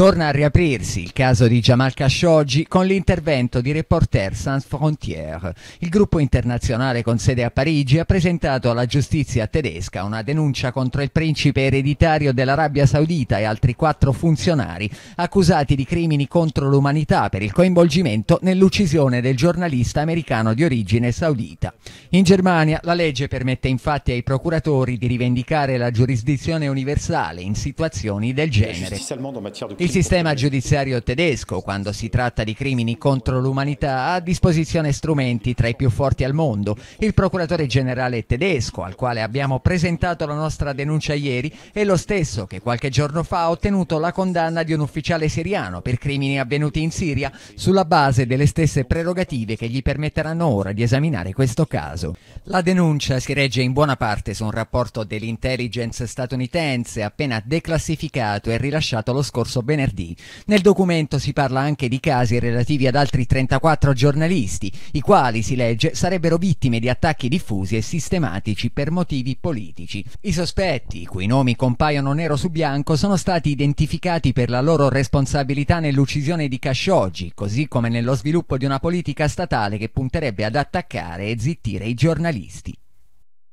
Torna a riaprirsi il caso di Jamal Khashoggi con l'intervento di Reporter sans frontières. Il gruppo internazionale con sede a Parigi ha presentato alla giustizia tedesca una denuncia contro il principe ereditario dell'Arabia Saudita e altri quattro funzionari accusati di crimini contro l'umanità per il coinvolgimento nell'uccisione del giornalista americano di origine saudita. In Germania la legge permette infatti ai procuratori di rivendicare la giurisdizione universale in situazioni del genere. Il il sistema giudiziario tedesco, quando si tratta di crimini contro l'umanità, ha a disposizione strumenti tra i più forti al mondo. Il procuratore generale tedesco, al quale abbiamo presentato la nostra denuncia ieri, è lo stesso che qualche giorno fa ha ottenuto la condanna di un ufficiale siriano per crimini avvenuti in Siria sulla base delle stesse prerogative che gli permetteranno ora di esaminare questo caso. La denuncia si regge in buona parte su un rapporto dell'intelligence statunitense appena declassificato e rilasciato lo scorso venerdì venerdì. Nel documento si parla anche di casi relativi ad altri 34 giornalisti, i quali, si legge, sarebbero vittime di attacchi diffusi e sistematici per motivi politici. I sospetti, i cui nomi compaiono nero su bianco, sono stati identificati per la loro responsabilità nell'uccisione di Khashoggi, così come nello sviluppo di una politica statale che punterebbe ad attaccare e zittire i giornalisti.